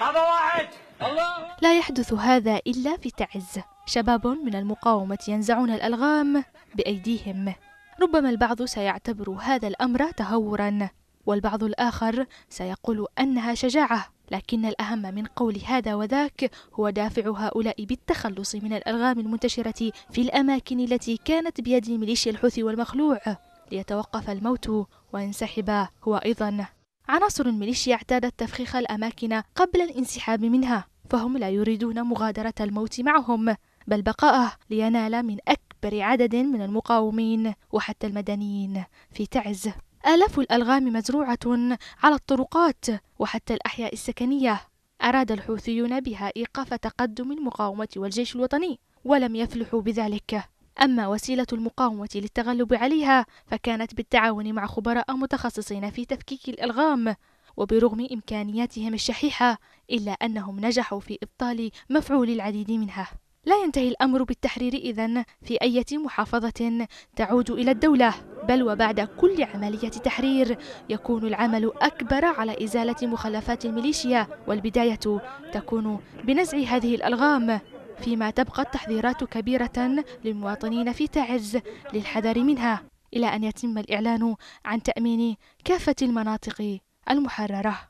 هذا واحد الله لا يحدث هذا إلا في تعز شباب من المقاومة ينزعون الألغام بأيديهم ربما البعض سيعتبر هذا الأمر تهورا والبعض الآخر سيقول أنها شجاعة لكن الأهم من قول هذا وذاك هو دافع هؤلاء بالتخلص من الألغام المنتشرة في الأماكن التي كانت بيد ميليشيا الحوثي والمخلوع ليتوقف الموت وينسحب هو أيضا عناصر الميليشيا اعتادت تفخيخ الأماكن قبل الانسحاب منها فهم لا يريدون مغادرة الموت معهم بل بقاءه لينال من أكبر عدد من المقاومين وحتى المدنيين في تعز آلاف الألغام مزروعة على الطرقات وحتى الأحياء السكنية أراد الحوثيون بها إيقاف تقدم المقاومة والجيش الوطني ولم يفلحوا بذلك أما وسيلة المقاومة للتغلب عليها فكانت بالتعاون مع خبراء متخصصين في تفكيك الألغام وبرغم إمكانياتهم الشحيحة إلا أنهم نجحوا في إبطال مفعول العديد منها لا ينتهي الأمر بالتحرير إذن في أي محافظة تعود إلى الدولة بل وبعد كل عملية تحرير يكون العمل أكبر على إزالة مخلفات الميليشيا والبداية تكون بنزع هذه الألغام فيما تبقى التحذيرات كبيرة للمواطنين في تعز للحذر منها إلى أن يتم الإعلان عن تأمين كافة المناطق المحررة